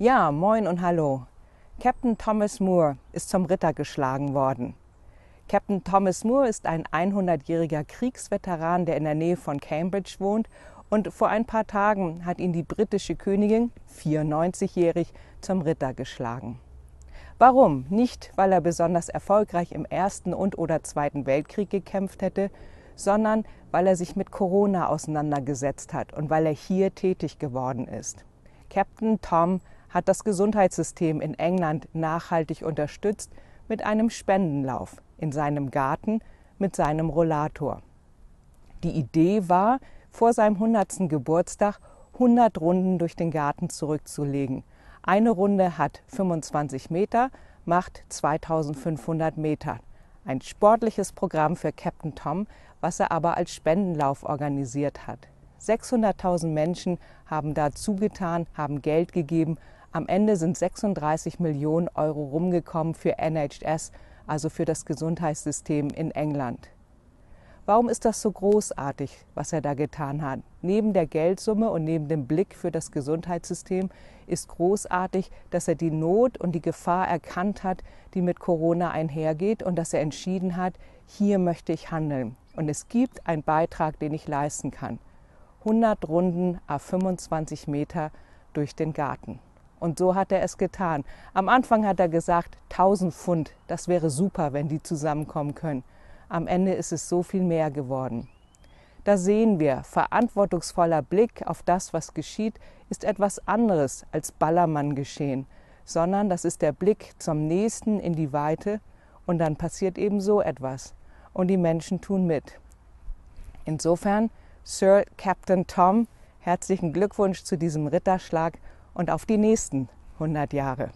Ja, moin und hallo. Captain Thomas Moore ist zum Ritter geschlagen worden. Captain Thomas Moore ist ein 100-jähriger Kriegsveteran, der in der Nähe von Cambridge wohnt und vor ein paar Tagen hat ihn die britische Königin, 94-jährig, zum Ritter geschlagen. Warum? Nicht, weil er besonders erfolgreich im Ersten und oder Zweiten Weltkrieg gekämpft hätte, sondern weil er sich mit Corona auseinandergesetzt hat und weil er hier tätig geworden ist. Captain Tom hat das Gesundheitssystem in England nachhaltig unterstützt mit einem Spendenlauf in seinem Garten mit seinem Rollator. Die Idee war, vor seinem 100. Geburtstag 100 Runden durch den Garten zurückzulegen. Eine Runde hat 25 Meter, macht 2500 Meter. Ein sportliches Programm für Captain Tom, was er aber als Spendenlauf organisiert hat. 600.000 Menschen haben dazu getan, haben Geld gegeben, am Ende sind 36 Millionen Euro rumgekommen für NHS, also für das Gesundheitssystem in England. Warum ist das so großartig, was er da getan hat? Neben der Geldsumme und neben dem Blick für das Gesundheitssystem ist großartig, dass er die Not und die Gefahr erkannt hat, die mit Corona einhergeht und dass er entschieden hat, hier möchte ich handeln. Und es gibt einen Beitrag, den ich leisten kann. 100 Runden a 25 Meter durch den Garten. Und so hat er es getan. Am Anfang hat er gesagt, 1000 Pfund, das wäre super, wenn die zusammenkommen können. Am Ende ist es so viel mehr geworden. Da sehen wir, verantwortungsvoller Blick auf das, was geschieht, ist etwas anderes als Ballermann geschehen, sondern das ist der Blick zum Nächsten in die Weite und dann passiert eben so etwas und die Menschen tun mit. Insofern, Sir Captain Tom, herzlichen Glückwunsch zu diesem Ritterschlag und auf die nächsten 100 Jahre.